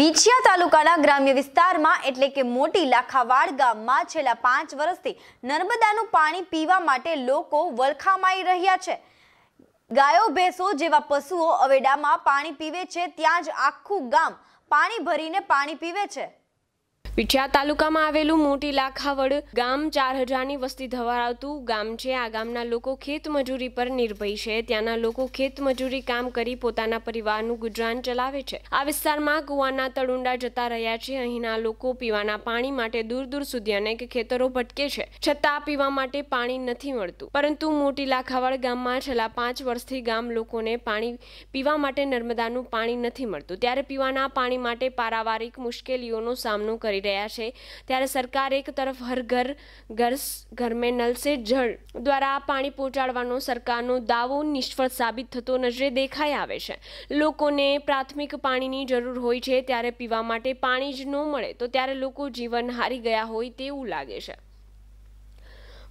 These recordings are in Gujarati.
મીઠિયા તાલુકાના ગ્રામ્ય વિસ્તારમાં એટલે કે મોટી લાખાવાડ ગામમાં છેલ્લા પાંચ વર્ષથી નર્મદાનું પાણી પીવા માટે લોકો વલખામાઈ રહ્યા છે ગાયો ભેંસો જેવા પશુઓ અવેડામાં પાણી પીવે છે ત્યાં જ આખું ગામ પાણી ભરીને પાણી પીવે છે વિછા તાલુકામાં આવેલું મોટી લાખાવડ ગામ ચાર હજારની વસ્તી ધરાવતું ગામ છે આ ગામના લોકો ખેત મજૂરી પર નિર્ભય છે ત્યાંના લોકો ખેત મજૂરી કામ કરી પોતાના પરિવારનું ગુજરાન ચલાવે છે આ વિસ્તારમાં કુવાના તળુંડા જતા રહ્યા છે અહીંના લોકો પીવાના પાણી માટે દૂર દૂર સુધી અનેક ખેતરો ભટકે છે છતાં પીવા માટે પાણી નથી મળતું પરંતુ મોટી લાખાવડ ગામમાં છેલ્લા પાંચ વર્ષથી ગામ લોકોને પાણી પીવા માટે નર્મદાનું પાણી નથી મળતું ત્યારે પીવાના પાણી માટે પારાવારિક મુશ્કેલીઓનો સામનો કરી રહ્યા રહ્યા છે ત્યારે સરકાર એક તરફ હર ઘર ઘર ઘર મેં નલ સે જળ દ્વારા પાણી પહોંચાડવાનો સરકારનો દાવો નિષ્ફળ સાબિત થતો નજરે દેખાઈ આવે છે લોકોને પ્રાથમિક પાણીની જરૂર હોય છે ત્યારે પીવા માટે પાણી જ ન મળે તો ત્યારે લોકો જીવન હારી ગયા હોય તેવું લાગે છે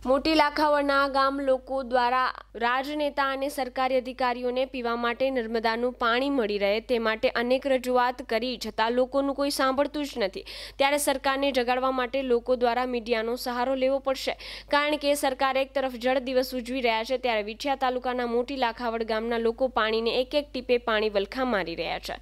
મોટી લાખાવળના ગામ લોકો દ્વારા રાજનેતા અને સરકારી અધિકારીઓને પીવા માટે નર્મદાનું પાણી મળી રહે તે માટે અનેક રજૂઆત કરી છતાં લોકોનું કોઈ સાંભળતું જ નથી ત્યારે સરકારને જગાડવા માટે લોકો દ્વારા મીડિયાનો સહારો લેવો પડશે કારણ કે સરકાર એક તરફ જળ દિવસ ઉજવી રહ્યા છે ત્યારે વિછિયા તાલુકાના મોટી લાખાવડ ગામના લોકો પાણીને એક એક ટીપે પાણી વલખા મારી રહ્યા છે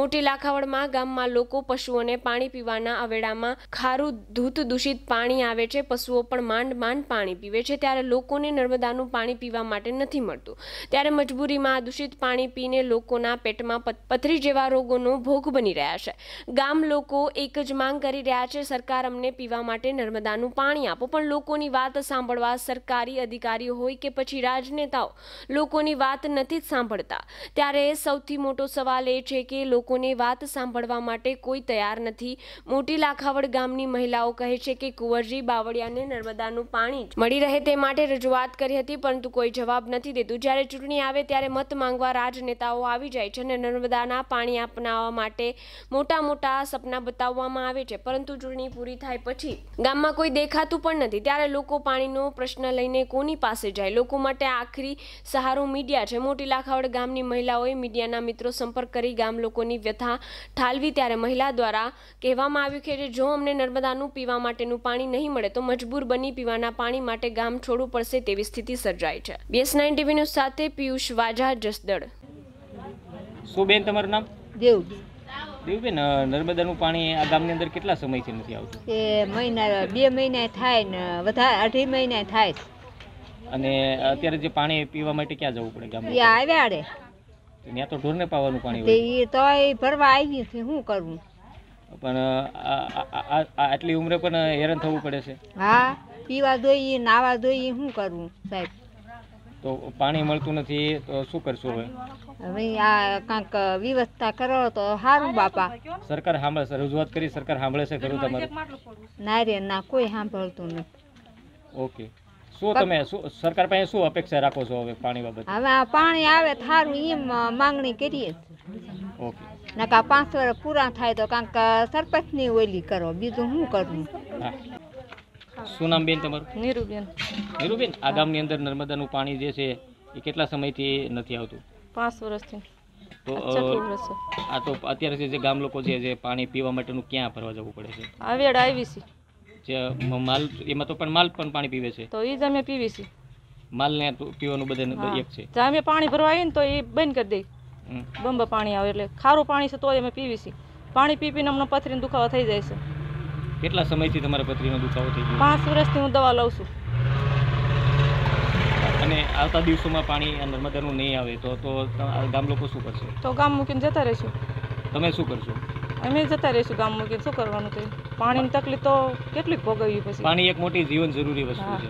મોટી લાખાવડમાં ગામમાં લોકો પશુઓને પાણી પીવાના અવેડામાં ખારું ધૂત દૂષિત પાણી આવે છે પશુઓ પણ માંડ માંડ પાણી પાણી પીવે છે ત્યારે લોકોને નર્મદાનું પાણી પીવા માટે નથી મળતું ત્યારે મજબૂરીમાં આ દૂષિત પાણી પીને લોકોના પેટમાં પથરી જેવા રોગોનો ભોગ બની રહ્યા છે ગામ લોકો એક જ માંગ કરી રહ્યા છે સરકાર અમને પીવા માટે નર્મદાનું પાણી આપો પણ લોકોની વાત સાંભળવા સરકારી અધિકારીઓ હોય કે પછી રાજનેતાઓ લોકોની વાત નથી જ સાંભળતા ત્યારે સૌથી મોટો સવાલ એ છે કે લોકોને વાત સાંભળવા માટે કોઈ તૈયાર નથી મોટી લાખાવડ ગામની મહિલાઓ કહે છે કે કુંવરજી બાવળિયાને નર્મદાનું પાણી મળી રહે તે માટે રજૂઆત કરી હતી પરંતુ કોઈ જવાબ નથી દેતું જ્યારે ચૂંટણી આવે ત્યારે મત માંગવા રાજનેતાઓ આવી જાય છે અને નર્મદાના પાણી અપનાવવા માટે મોટા મોટા સપના બતાવવામાં આવે છે પરંતુ ચૂંટણી પૂરી થાય પછી ગામમાં કોઈ દેખાતું પણ નથી ત્યારે લોકો પાણીનો પ્રશ્ન લઈને કોની પાસે જાય લોકો માટે આખરી સહારો મીડિયા છે મોટી લાખાવડ ગામની મહિલાઓએ મીડિયાના મિત્રો સંપર્ક કરી ગામ લોકોની વ્યથા ઠાલવી ત્યારે મહિલા દ્વારા કહેવામાં આવ્યું કે જો અમને નર્મદાનું પીવા માટેનું પાણી નહીં મળે તો મજબૂર બની પીવાના પાણી પાણી માટે ગામ છોડવું પડશે તેવી સ્થિતિ સર્જાઈ છે બીએસ ટીવી ન્યૂઝ સાથે પિયુષ વાજા જસદડ શું બેન તમારું નામ દેવ દેવબેન નર્મદાનું પાણી આ ગામની અંદર કેટલા સમયથી નથી આવતું એ મહિના બે મહિના થાય ને વધારે અઢી મહિના થાય અને અત્યારે જે પાણી પીવા માટે ક્યાં જવું પડે ગામ આવ્યા આડે ત્યાં તો ઢોરને પાવાનું પાણી એ તો ભરવા આવી છે શું કરવું પણ આટલી ઉંમરે પણ હેરાન થવું પડે છે હા પીવા દોઈએ નાવા દોઈએ શું કરવું સાહેબ તો પાણી મળતું નથી તો શું કરશો હવે હવે આ કાંક વ્યવસ્થા કરો તો સારું બાપા સરકાર સાંભળે છે રજૂઆત કરી સરકાર સાંભળે છે ખરું તમારું ના રે ના કોઈ સાંભળતું નથી ઓકે શું તમે શું સરકાર પાસે શું અપેક્ષા રાખો છો હવે પાણી બાબતે હવે આ પાણી આવે થારું એમ માંગણી કરીએ ઓકે નકા પાંચ વર્ષ પૂરા થાય તો કાંક સરપંચની ઓલી કરો બીજું શું કરવું હા શું નામ બેન તમારું નીરુબેન નીરુબેન આ ગામની અંદર નર્મદાનું પાણી જે છે એ કેટલા સમયથી નથી આવતું પાંચ વર્ષથી તો આ તો અત્યારે જે ગામ લોકો છે જે પાણી પીવા માટેનું ક્યાં ભરવા જવું પડે છે આવેડ આવી છે જે માલ એમાં તો પણ માલ પણ પાણી પીવે છે તો એ જ અમે પીવી છે માલ ને પીવાનું બધાને એક છે જ્યાં અમે પાણી ભરવા આવીએ ને તો એ બંધ કરી દઈ બંબ પાણી આવે એટલે ખારું પાણી છે તો અમે પીવી છે પાણી પી પીને હમણાં પથરીને દુખાવા થઈ જાય છે કેટલા સમયથી તમારે પથરીનો દુખાવો થઈ ગયો પાંચ વર્ષથી હું દવા લઉં છું અને આવતા દિવસોમાં પાણી નર્મદાનું નહીં આવે તો તો ગામ લોકો શું કરશે તો ગામ મૂકીને જતા રહેશું તમે શું કરશો અમે જતા રહીશું ગામ મૂકીને શું કરવાનું તે પાણીની તકલીફ તો કેટલીક ભોગવવી પછી પાણી એક મોટી જીવન જરૂરી વસ્તુ છે